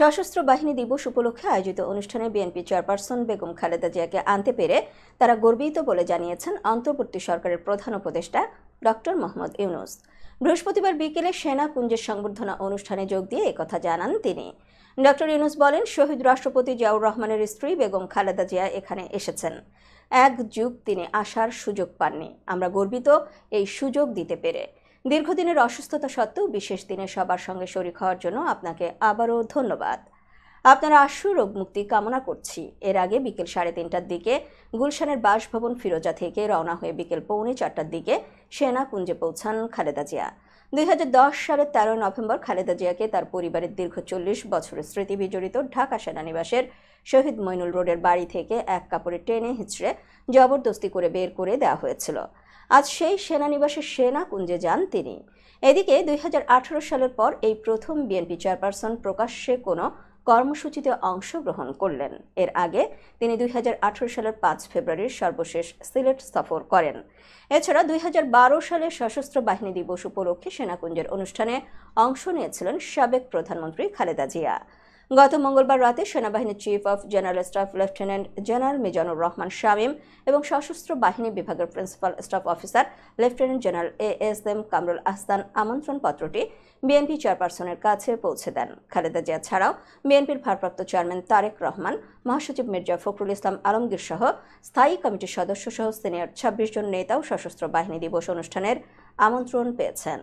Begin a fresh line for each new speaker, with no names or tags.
সশস্ত্র বাহিনী দিবস উপলক্ষে আয়োজিত অনুষ্ঠানে বিএনপি চেয়ারপারসন বেগম খালেদা জিয়াকে আনতে পেরে তারা গর্বিত বলে জানিয়েছেন অন্তর্বর্তী সরকারের প্রধান উপদেষ্টা ডক্টর মোহাম্মদ ইউনুস বৃহস্পতিবার বিকেলে সেনা কুঞ্জের সংবর্ধনা অনুষ্ঠানে যোগ দিয়ে একথা জানান তিনি ডক্টর ইউনুস বলেন শহীদ রাষ্ট্রপতি জিয়াউর রহমানের স্ত্রী বেগম খালেদা জিয়া এখানে এসেছেন এক যুগ তিনি আসার সুযোগ পাননি আমরা গর্বিত এই সুযোগ দিতে পেরে দীর্ঘদিনের অসুস্থতা সত্ত্বেও বিশেষ দিনে সবার সঙ্গে শরিক হওয়ার জন্য আপনাকে আবারও ধন্যবাদ আপনার আশু মুক্তি কামনা করছি এর আগে বিকেল সাড়ে তিনটার দিকে গুলশানের বাসভবন ফিরোজা থেকে রওনা হয়ে বিকেল পৌনে চারটার দিকে সেনা কুঞ্জে পৌঁছান খালেদা জিয়া দুই সালের তেরো নভেম্বর খালেদা জিয়াকে তার পরিবারের দীর্ঘ চল্লিশ বছরের স্মৃতি বিজড়িত ঢাকা সেনানিবাসের শহীদ মইনুল রোডের বাড়ি থেকে এক কাপড়ে টেনে হিচড়ে জবরদস্তি করে বের করে দেওয়া হয়েছিল আজ সেই সেনানিবাসের সেনা কুঞ্জে যান তিনি এদিকে দুই সালের পর এই প্রথম বিএনপি চেয়ারপারসন প্রকাশ্যে কোনো কর্মসূচিতে অংশগ্রহণ করলেন এর আগে তিনি দুই সালের পাঁচ ফেব্রুয়ারির সর্বশেষ সিলেট সফর করেন এছাড়া দুই সালে সশস্ত্র বাহিনী দিবস উপলক্ষে সেনাকুঞ্জের অনুষ্ঠানে অংশ নিয়েছিলেন সাবেক প্রধানমন্ত্রী খালেদা জিয়া গত মঙ্গলবার রাতে সেনাবাহিনীর chief of general staff lieutenant general Mizanur Rahman Shamim এবং সশস্ত্র বাহিনী বিভাগের principal staff officer lieutenant general A S M Kamrul Ahsan আমন্ত্রণ পত্রটি বিএনপি চেয়ারপারসনের কাছে পৌঁছে দেন খালেদা জিয়া ছাড়াও বিএনপির ভারপ্রাপ্ত চেয়ারম্যান তারেক রহমান মহাসচিব মির্জা ফখরুল ইসলাম আলমগীর সহ স্থায়ী কমিটির সদস্য সহ সিনিয়র ছাব্বিশ জন নেতাও সশস্ত্র বাহিনী দিবস অনুষ্ঠানের আমন্ত্রণ পেয়েছেন